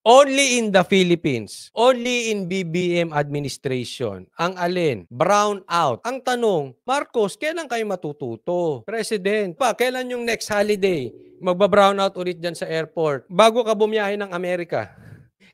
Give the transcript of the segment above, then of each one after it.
Only in the Philippines, only in BBM administration, ang alin, brown out. Ang tanong, Marcos, kailan kayo matututo? President, pa, kailan yung next holiday? Magba-brown out ulit dyan sa airport bago ka bumiyahe ng Amerika.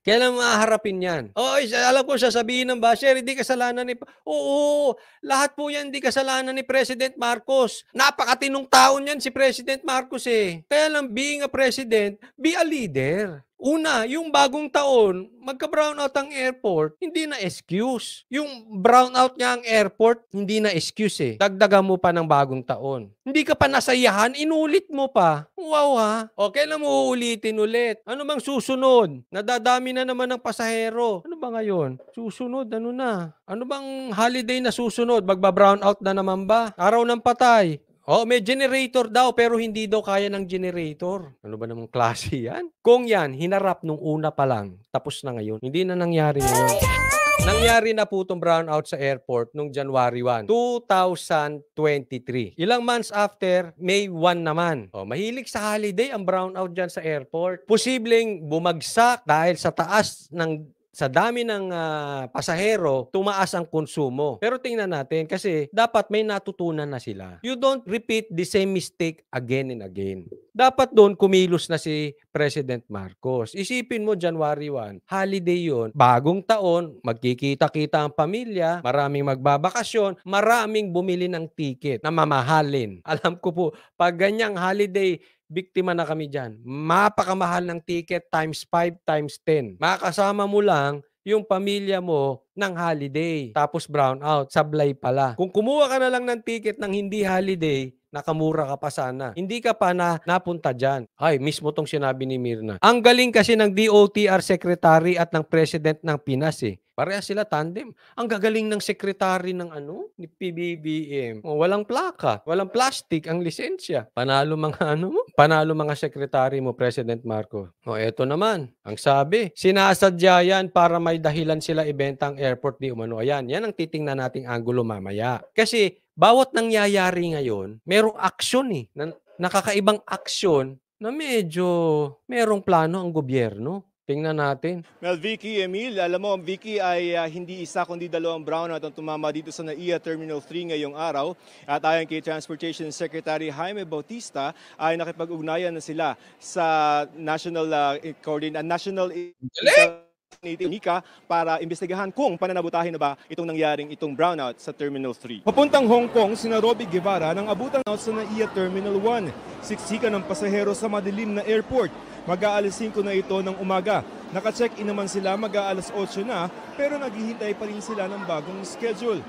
Kailan mo maharapin yan? Oo, alam ko sasabihin ng basher, hindi kasalanan ni... Oo, lahat po yan hindi kasalanan ni President Marcos. Napakatinong taon yan si President Marcos eh. Kaya lang, being a president, be a leader. Una, yung bagong taon, magka-brownout ang airport, hindi na excuse. Yung brownout niya ang airport, hindi na excuse eh. Dagdagan mo pa ng bagong taon. Hindi ka pa nasayahan, inulit mo pa. Wow ha? O, kailan mo uulitin ulit? Ano bang susunod? Nadadami na naman ng pasahero. Ano ba ngayon? Susunod, ano na? Ano bang holiday na susunod? Magba-brownout na naman ba? Araw ng patay. Oh, may generator daw pero hindi daw kaya ng generator. Ano ba namang klase yan? Kung yan, hinarap nung una pa lang, tapos na ngayon. Hindi na nangyari ngayon. Nangyari na po itong brownout sa airport nung January 1, 2023. Ilang months after, May 1 naman. O, oh, mahilig sa holiday ang brownout dyan sa airport. Posibleng bumagsak dahil sa taas ng sa dami ng uh, pasahero, tumaas ang konsumo. Pero tingnan natin kasi dapat may natutunan na sila. You don't repeat the same mistake again and again. Dapat doon kumilos na si President Marcos. Isipin mo January 1, holiday yon, bagong taon, magkikita-kita ang pamilya, maraming magbabakasyon, maraming bumili ng ticket na mamahalin. Alam ko po, pag ganyang holiday biktima na kami dyan. Mapakamahal ng ticket times 5 times 10. Makasama mo lang yung pamilya mo ng holiday. Tapos brown out, sablay pala. Kung kumuha ka na lang ng ticket ng hindi holiday, nakamura ka pa sana. Hindi ka pa na napunta dyan. Ay, mismo tong sinabi ni Mirna. Ang galing kasi ng DOTR Secretary at ng President ng Pinas eh. Pareha sila tandem. Ang gagaling ng sekretary ng ano, ni PBBM. Oh, walang plaka, walang plastic ang lisensya. Panalo mga ano mo? Panalo mga sekretary mo, President Marco. O oh, eto naman, ang sabi, sinasadya yan para may dahilan sila ibenta ang airport di umano. Ayan, yan ang titingnan nating angulo mamaya. Kasi bawat nangyayari ngayon, merong aksyon eh. Na, nakakaibang aksyon na medyo merong plano ang gobyerno. Tingnan natin. Well, Vicky, Emil, alam mo, Vicky ay uh, hindi isa kundi dalawang brownout ang tumama dito sa NAIA Terminal 3 ngayong araw. At ayon kay Transportation Secretary Jaime Bautista, ay nakipag-ugnayan na sila sa National uh, ah, eh, Coordinate, uh, National Galing! ni Unica para imbestigahan kung pananabutahin na ba itong nangyaring itong brownout sa Terminal 3. Papuntang Hong Kong, si Robbie Guevara nang abutang sa NAIA Terminal 1. Siksikan ng pasahero sa madilim na airport. Mag-aalas 5 na ito ng umaga. Naka-check-in naman sila mag-aalas 8 na pero naghihintay pa rin sila ng bagong schedule.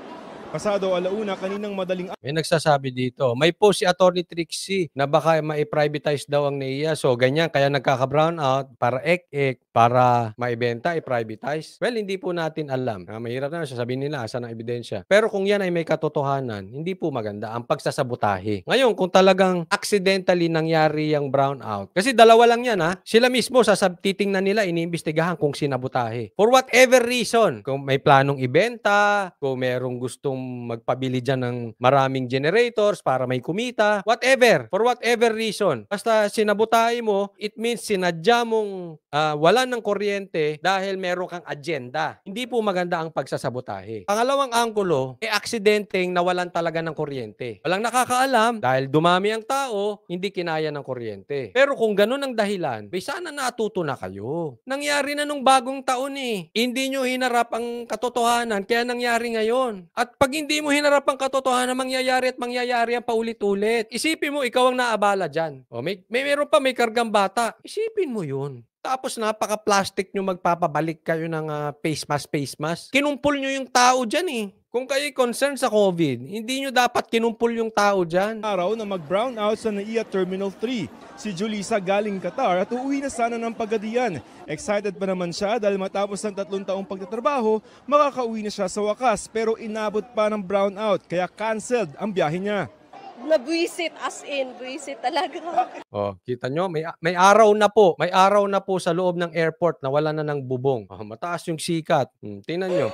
Pasado alauna kaninang madaling May nagsasabi dito, may post si Attorney Trixie na baka ma-privatize daw ang NIA. So ganyan, kaya nagkaka-brown out para ek-ek, para maibenta, i-privatize. Well, hindi po natin alam. Ah, mahirap na sasabihin nila, asan ang ebidensya. Pero kung yan ay may katotohanan, hindi po maganda ang pagsasabotahe. Ngayon, kung talagang accidentally nangyari yung brown out, kasi dalawa lang yan ha, ah. sila mismo sasab titingnan nila, iniimbestigahan kung sinabotahe. For whatever reason, kung may planong ibenta, kung merong gustong akong magpabili dyan ng maraming generators para may kumita, whatever, for whatever reason. Basta sinabutay mo, it means sinadya mong uh, wala ng kuryente dahil meron kang agenda. Hindi po maganda ang pagsasabotahe. Pangalawang angkulo, e eh, aksidenteng nawalan talaga ng kuryente. Walang nakakaalam dahil dumami ang tao, hindi kinaya ng kuryente. Pero kung ganun ang dahilan, bay sana natuto na kayo. Nangyari na nung bagong taon eh. Hindi nyo hinarap ang katotohanan, kaya nangyari ngayon. At pag pag hindi mo hinarap ang katotohanan, mangyayari at mangyayari ang paulit-ulit. Isipin mo, ikaw ang naabala dyan. O, may, may meron pa, may kargang bata. Isipin mo yun. Tapos napaka-plastic nyo magpapabalik kayo ng uh, face mask, face mask. Kinumpol nyo yung tao dyan eh. Kung kayo concerned sa COVID, hindi nyo dapat kinumpul yung tao dyan. Araw na mag-brown out sa NAIA Terminal 3. Si Julissa galing Qatar at uuwi na sana ng pagadian. Excited pa naman siya dahil matapos ng tatlong taong pagtatrabaho, makakauwi na siya sa wakas pero inabot pa ng brown out kaya canceled ang biyahe niya. Nabwisit as in, buwisit talaga. Oh, kita nyo, may, may araw na po. May araw na po sa loob ng airport na wala na ng bubong. Oh, mataas yung sikat. Hmm, tingnan nyo.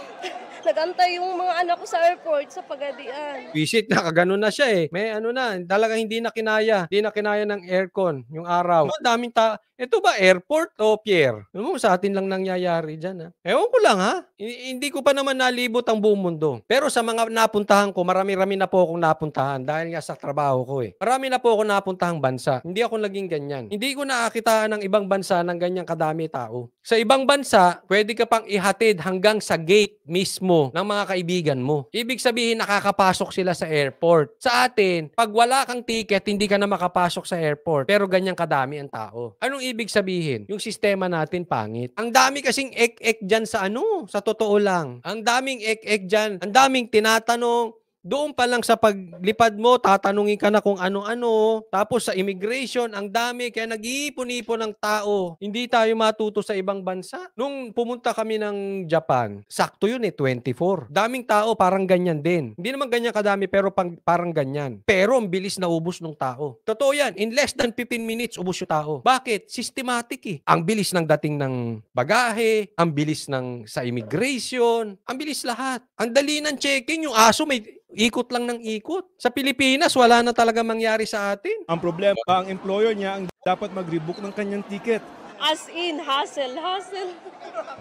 Nagantay yung mga anak ko sa airport sa Pagadian. Visit na kaganoon na siya eh. May ano na, talaga hindi na kinaya. Hindi na kinaya ng aircon yung araw. Ang daming ta... Ito ba airport o pier? Ano mo, sa atin lang nangyayari dyan ha? Ewan ko lang ha. Hindi ko pa naman nalibot ang buong mundo. Pero sa mga napuntahan ko, marami-rami na po akong napuntahan dahil nga sa trabaho ko eh. Marami na po akong napuntahang bansa. Hindi ako naging ganyan. Hindi ko nakakitaan ng ibang bansa ng ganyang kadami tao. Sa ibang bansa, pwede ka pang ihatid hanggang sa gate mismo ng mga kaibigan mo. Ibig sabihin, nakakapasok sila sa airport. Sa atin, pag wala kang ticket, hindi ka na makapasok sa airport. Pero ganyang kadami ang tao. Anong ibig sabihin? Yung sistema natin pangit. Ang dami kasing ek-ek dyan sa ano, sa totoo lang. Ang daming ek-ek dyan. Ang daming tinatanong doon pa lang sa paglipad mo, tatanungin ka na kung ano-ano. Tapos sa immigration, ang dami. Kaya nag-iipon-ipon ng tao. Hindi tayo matuto sa ibang bansa. Nung pumunta kami ng Japan, sakto yun eh, 24. Daming tao, parang ganyan din. Hindi naman ganyan kadami, pero pang, parang ganyan. Pero ang bilis na ubus ng tao. Totoo yan, in less than 15 minutes, ubus yung tao. Bakit? Systematic eh. Ang bilis ng dating ng bagahe, ang bilis ng sa immigration, ang bilis lahat. Ang dali ng checking, yung aso may ikot lang ng ikot. Sa Pilipinas, wala na talaga mangyari sa atin. Ang problema, ang employer niya ang dapat mag-rebook ng kanyang ticket. As in, hassle, hassle.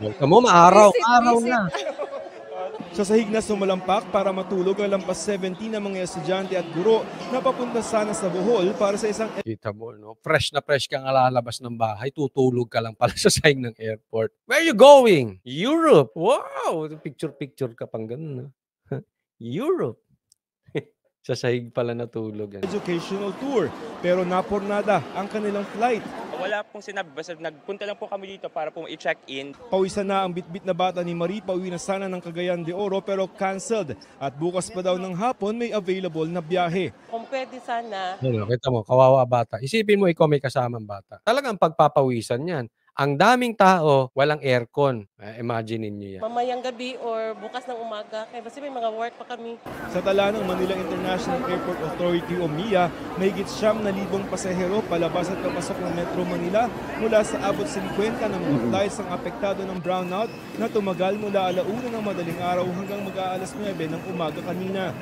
Welcome mo, maaraw, visit, araw visit. na. Siya sa hignas sumalampak para matulog ang lampas 70 na mga estudyante at guro na papunta sana sa Bohol para sa isang... Kita mo, no? Fresh na fresh kang alalabas ng bahay, tutulog ka lang pala sa sahig ng airport. Where you going? Europe! Wow! Picture-picture ka pang ganun, no? Europe! sa sahig pala natulog. Yan. Educational tour, pero napornada ang kanilang flight. Wala pong sinabi, basta nagpunta lang po kami dito para po i-check in. Pawisan na ang bitbit na bata ni Marie, pauwi na sana ng Cagayan de Oro pero cancelled. At bukas pa daw ng hapon may available na biyahe. Kung pwede sana. Ano, kita mo, kawawa bata. Isipin mo, ikaw may kasamang bata. Talagang pagpapawisan yan. Ang daming tao, walang aircon. Ah, imagine niyo yan. Mamayang gabi or bukas ng umaga, kaya kasi may mga work pa kami. Sa tala ng Manila International Airport Authority o MIA, may git siyam na libong pasahero palabas at papasok ng Metro Manila mula sa abot 50 ng mga flights ang apektado ng brownout na tumagal mula alauna ng madaling araw hanggang mag-aalas 9 ng umaga kanina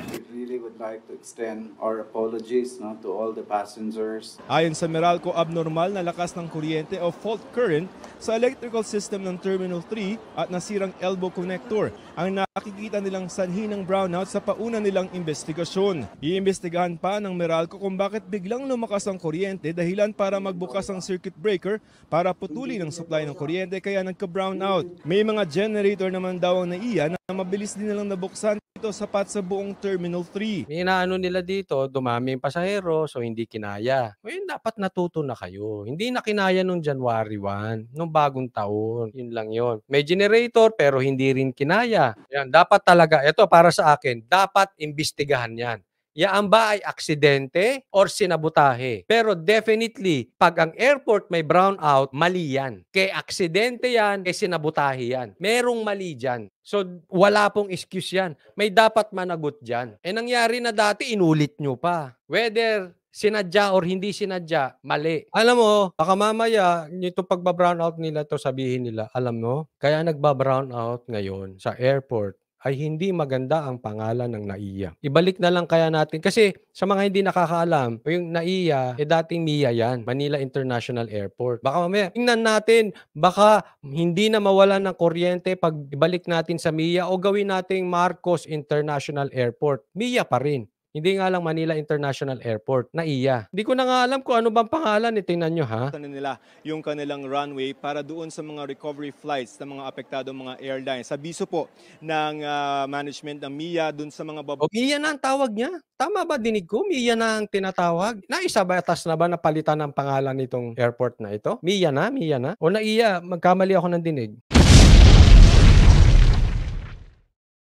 really would like to extend our apologies no, to all the passengers. Ayon sa Meralco, abnormal na lakas ng kuryente o fault current sa electrical system ng Terminal 3 at nasirang elbow connector ang nakikita nilang sanhi ng brownout sa pauna nilang investigasyon. Iimbestigahan pa ng Meralco kung bakit biglang lumakas ang kuryente dahilan para magbukas ang circuit breaker para putuli ng supply ng kuryente kaya nagka-brownout. May mga generator naman daw ang naiya na mabilis din nilang nabuksan ito sapat sa buong Terminal 3. May inaano nila dito, dumami yung pasahero so hindi kinaya. Ngayon dapat natuto na kayo. Hindi na kinaya nung January 1, nung bagong taon. Yun lang yon. May generator pero hindi rin kinaya yan, dapat talaga, ito para sa akin, dapat imbestigahan yan. Yaan ba ay aksidente or sinabutahe? Pero definitely, pag ang airport may brownout, mali yan. Kay aksidente yan, kay sinabutahe yan. Merong mali dyan. So, wala pong excuse yan. May dapat managot dyan. Eh, nangyari na dati, inulit nyo pa. Whether sinadya or hindi sinadya, mali. Alam mo, baka mamaya, itong pagba-brown out nila to sabihin nila, alam mo, kaya nagba-brown out ngayon sa airport ay hindi maganda ang pangalan ng NAIA. Ibalik na lang kaya natin. Kasi sa mga hindi nakakaalam, yung NAIA, eh dating MIA yan, Manila International Airport. Baka mamaya, tingnan natin, baka hindi na mawala ng kuryente pag ibalik natin sa MIA o gawin nating Marcos International Airport. MIA pa rin. Hindi nga lang Manila International Airport, na iya. Hindi ko na nga alam kung ano bang pangalan, eh, tingnan nyo ha. nila yung kanilang runway para doon sa mga recovery flights ng mga apektado mga airlines. Sabiso po ng uh, management ng MIA doon sa mga babae. O, MIA na ang tawag niya? Tama ba dinig ko? MIA na ang tinatawag? ba atas na ba na palitan ng pangalan nitong airport na ito? MIA na? MIA na? O na iya, Magkamali ako ng dinig.